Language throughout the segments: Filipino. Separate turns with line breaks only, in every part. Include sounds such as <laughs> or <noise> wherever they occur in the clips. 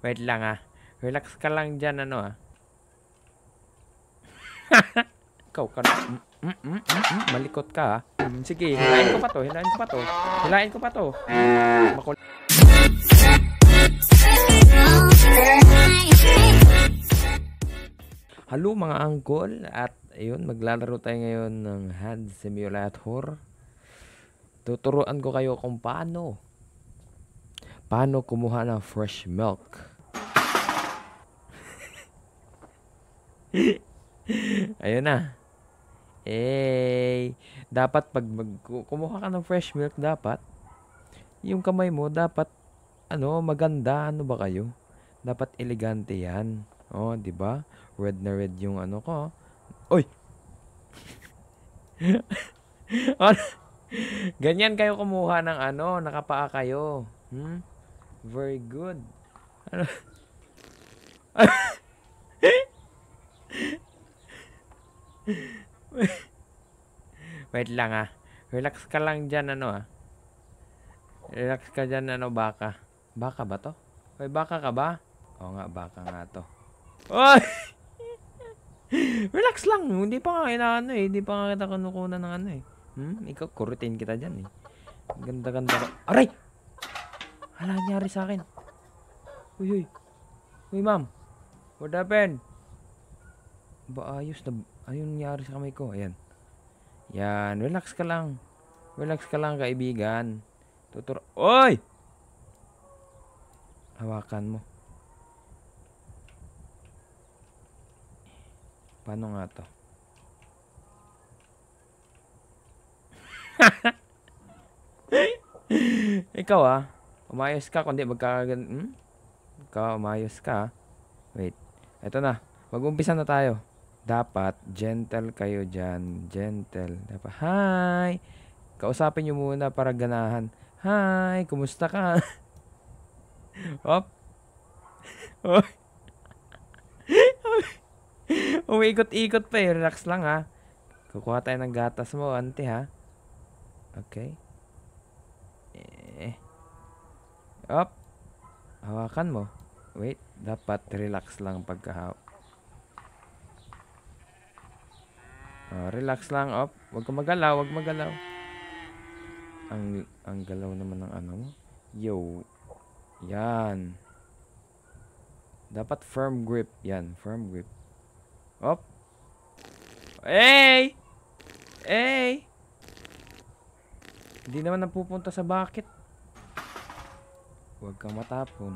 Wait lang ah. Relax ka lang dyan ano ah. Ikaw ka na. Mm, mm, mm, mm, malikot ka ah. Sige, hilain ko pa to. Hilain ko pa to. Hilain ko pa to. Makul... Hello mga angkol at ayun maglalaro tayo ngayon ng hand simulator. Tuturuan ko kayo kung paano paano kumuha ng fresh milk <laughs> Ayun na. Hey, dapat pag mag, kumuha ka ng fresh milk, dapat, yung kamay mo, dapat, ano, maganda, ano ba kayo? Dapat elegante yan. Oh, di ba? Red na red yung ano ko. Oy! <laughs> Ano? Ganyan kayo kumuha ng ano, nakapaa kayo. Hmm? Very good. Ano? <laughs> ano? <laughs> Wait lang ah. Relax ka lang dyan ano ah. Relax ka dyan ano baka. Baka ba to? Uy baka ka ba? Oo nga baka nga to. Oy! <laughs> Relax lang. Hindi pa nga inaano eh. Hindi pa nga kita kanukunan ng ano eh. Hmm? Ikaw kurutin kita dyan eh. Ganda-ganda ka. Aray! Hala nangyari sa akin. Uy uy. Uy ma'am. What happened? Ba ayos na Ayun nangyari sa kamay ko. Ayan. Yan. Relax ka lang. Relax ka lang, kaibigan. Tutur... Oy! Hawakan mo. Paano nga to? <laughs> Ikaw ah. Umayos ka, kundi magkakagan... Hmm? Ikaw, umayos ka. Ah. Wait. Ito na. Mag-umpisa na tayo dapat gentle kayo dyan. Gentle. Dapat, hi! Kausapin nyo muna para ganahan. Hi! Kumusta ka? <laughs> Op! Oy! Umiikot-ikot pa eh. Relax lang ha. Kukuha tayo ng gatas mo, ante ha. Okay. Eh. Op! Hawakan mo. Wait. Dapat relax lang pagkahawak. Oh, relax lang up. Huwag kang magalaw, huwag magalaw. Ang ang galaw naman ng ano mo. Yo. Yan. Dapat firm grip. Yan, firm grip. Up. Hey! Hey! Hindi naman napupunta sa bucket. Huwag kang matapon.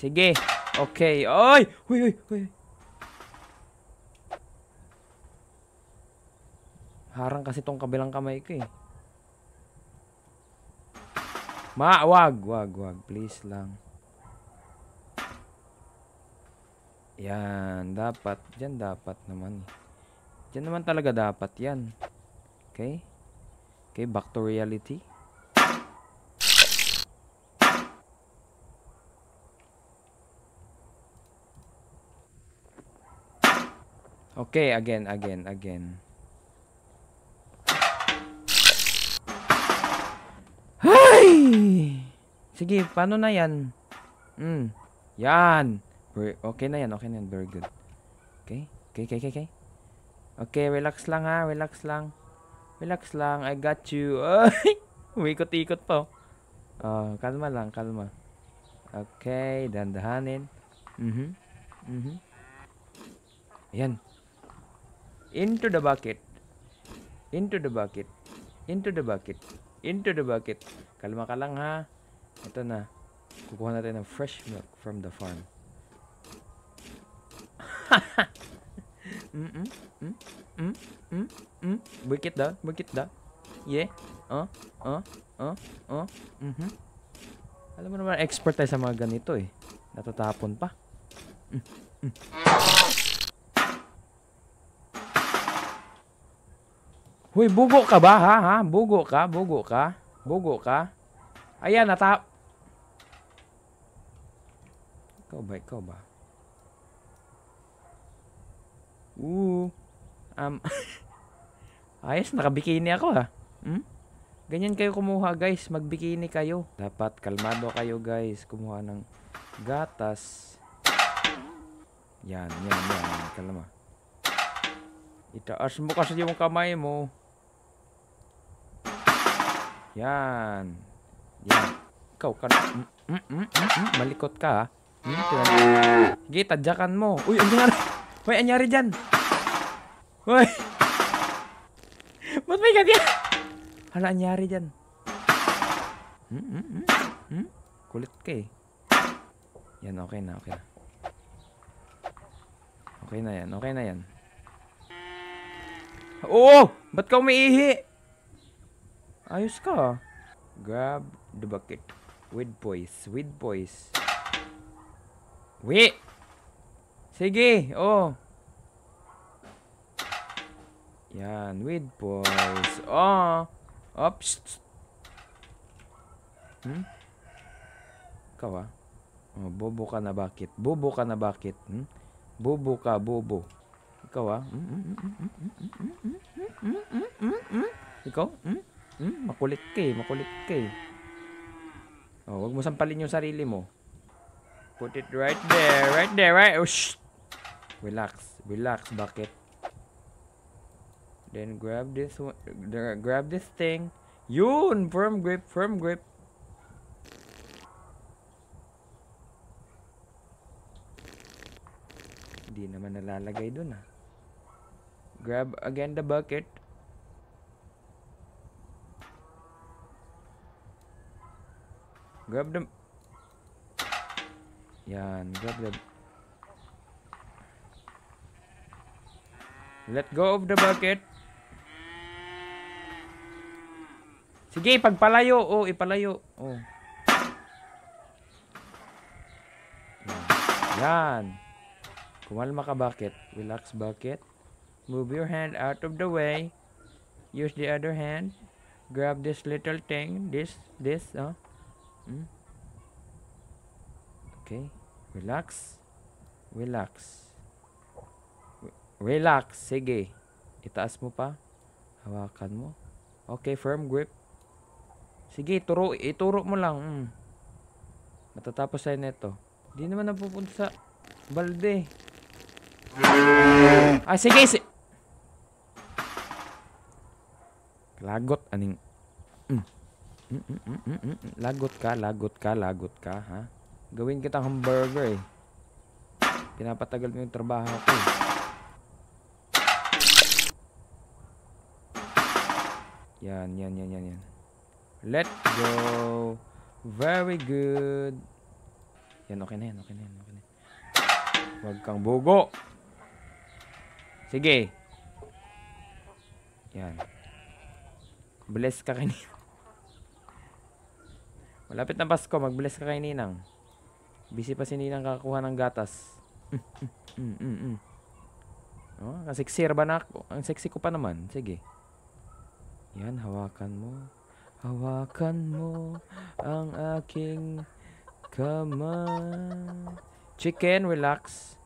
Sige. Okay. Oy! Uy, uy, uy. Harang kasi tong kabilang kamay ko eh. Ma, wag, wag, wag. Please lang. Yan, dapat. Diyan dapat naman eh. Diyan naman talaga dapat yan. Okay? Okay, back to reality. Okay, again, again, again. Sige, paano na yan? Mm. Yan. Okay na yan, okay na yan. Very good. Okay, okay, okay, okay. Okay, relax lang ha, relax lang. Relax lang, I got you. <laughs> Ay, umikot-ikot pa. Oh. oh, kalma lang, kalma. Okay, dandahanin. Mhm. Mm mhm. Mm Ayan. Into the bucket. Into the bucket. Into the bucket. Into the bucket. Kalma ka lang ha. Ito na. Kukuha natin ng fresh milk from the farm. mm -mm, mm, mm, mm, mm. Break it down. Break it down. Yeah. Oh, oh, oh, oh. Mm -hmm. Alam mo naman, expert tayo sa mga ganito eh. Natatapon pa. Mm, mm. Huy, bugo ka ba ha? ha? Bugo ka? Bugo ka? Bugo ka? Ayan, natap. Ikaw ba? Ikaw ba? Ooh. Um, <laughs> ayos, nakabikini ako ha. Ah. Hmm? Ganyan kayo kumuha guys. Magbikini kayo. Dapat kalmado kayo guys. Kumuha ng gatas. Yan, yan, yan. Kalma. Itaas mo kasi yung kamay mo. Yan. Yan. Ikaw ka na. Mm, mm, mm, mm, mm, Malikot ka ha. Ah. Hmm, Sige, tadyakan mo. Uy, ano nga? May anyari dyan. Uy. Ba't may ganyan? Hala, anyari dyan. Mm, mm, mm, mm. Kulit ka eh. Yan, okay na, okay na. Okay na yan, okay na yan. Oo! Ba't ka umiihi? Ayos ka ah. Grab the bucket. With voice. With voice. Wait! Sige! Oh! Yan. With voice. Oh! Ops! Hmm? Ikaw ah. Oh, bobo ka na bakit? Bobo ka na bakit? Hmm? Bobo ka, bobo. Ikaw ah. Mm Ikaw? Hmm? Hmm, makulit ka eh, makulit ka eh. Oh, wag mo sampalin yung sarili mo. Put it right there, right there, right. Oh, Relax, relax, bucket. Then grab this one, grab this thing. Yun, firm grip, firm grip. Hindi naman nalalagay dun ah. Grab again the bucket. Grab them. Yan, grab them. Let go of the bucket. Sige, pagpalayo. O, oh, ipalayo. Oh. Yan. Kumalma ka bucket. Relax bucket. Move your hand out of the way. Use the other hand. Grab this little thing. This, this, huh? Mm? Okay. Relax. Relax. Relax. Sige. Itaas mo pa. Hawakan mo. Okay, firm grip. Sige, Ituro, ituro mo lang. Mm. Matatapos tayo nito. Hindi naman napupunta sa balde. Ah, sige, si... Lagot, aning... Mm. Mm -mm -mm lagot ka, lagot ka, lagot ka, ha? Gawin kitang hamburger, eh. Pinapatagal mo yung trabaho ko, eh. Yan, yan, yan, yan, yan. Let go. Very good. Yan, okay na yan, okay na yan, okay na yan. Huwag kang bugo. Sige. Yan. Bless ka kanina. Malapit na Pasko, mag-bless ka kay Ninang. Busy pa si Ninang kakakuha ng gatas. Mm, mm, mm, oh, ang sexy ba na ako? Ang sexy ko pa naman. Sige. Yan, hawakan mo. Hawakan mo ang aking kama. Chicken, relax.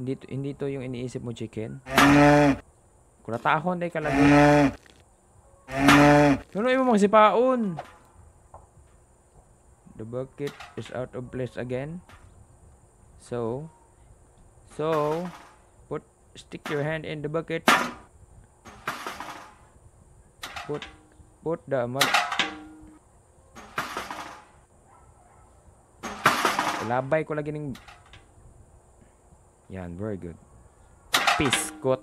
Hindi to, hindi to yung iniisip mo, chicken. Kurata ako, hindi ka lang. Tuloy yung mga sipaon. the bucket is out of place again so so put stick your hand in the bucket put put the labay ko lagi ng yan very good peace quote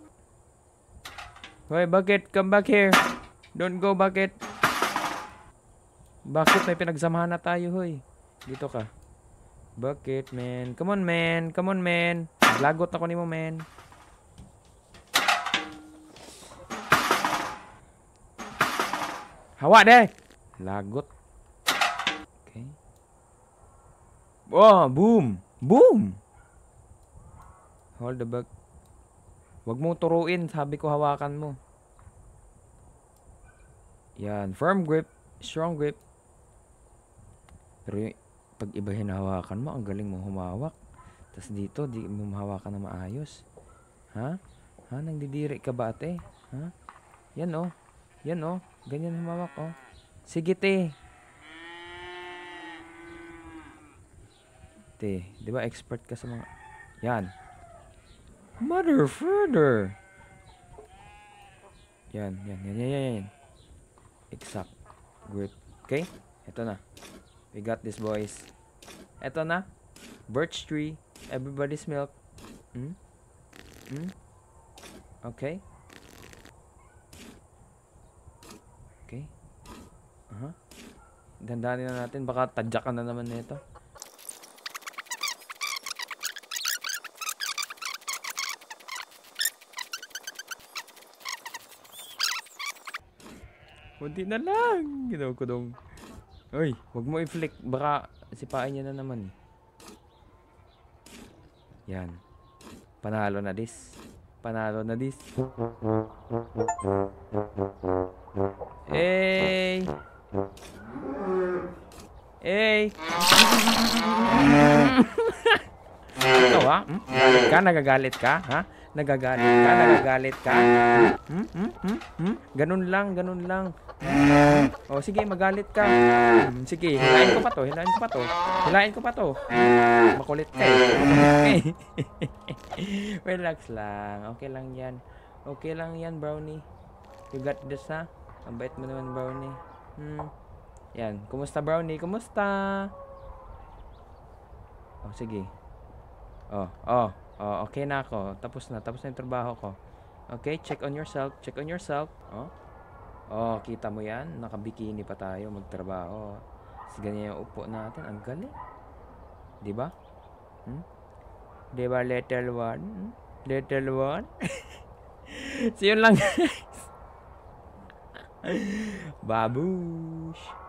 Hey bucket come back here don't go bucket Bakit may pinagsamahan na tayo, hoy? Dito ka. Bakit, man? Come on, man. Come on, man. Lagot ako ni mo, man. Hawa, de! Lagot. Okay. Oh, boom! Boom! Hold the bag. Huwag mong turuin. Sabi ko hawakan mo. Yan. Firm grip. Strong grip. Pero pag iba hinahawakan mo, ang galing mo humawak. Tapos dito, di mo mahawakan na maayos. Ha? Ha? Nagdidiri ka ba ate? Ha? Yan oh. Yan oh. Ganyan humawak oh. Sige te. Te, di ba expert ka sa mga... Yan. Mother further. Yan, yan, yan, yan, yan. Exact Good. Okay? Ito na. We got this, boys. Eto na. Birch tree. Everybody's milk. Hmm? Hmm? Okay. Okay. Uh-huh. Dandanin na natin. Baka tadyakan na naman nito. Na Kunti na lang. Ginaw ko dong. Uy, wag mo i-flick. Baka sipain niya na naman. Eh. Yan. Panalo na this. Panalo na this. Hey! Hey! Ikaw ha? Hmm? Galit ka? Nagagalit ka? Ha? Nagagalit ka? Nagagalit ka? Hmm? Hmm? Hmm? Hmm? Ganun lang, ganun lang. Oh, sige, magalit ka. Hmm, sige, hilain ko pa to, hilain ko pa to. Hilain ko pa to. Makulit ka. Eh. <laughs> Relax lang. Okay lang yan. Okay lang yan, brownie. You got this, ha? Ang bait mo naman, brownie. Hmm. Yan. Kumusta, brownie? Kumusta? Oh, sige. Oh, oh. Oh, okay na ako. Tapos na. Tapos na yung trabaho ko. Okay, check on yourself. Check on yourself. Oh. Oh, kita mo yan? Nakabikini pa tayo magtrabaho. Kasi ganyan yung upo natin. Ang galing. Di ba? Hmm? Di ba, little one? Hmm? Little one? <laughs> so, yun lang, guys. <laughs> Babush.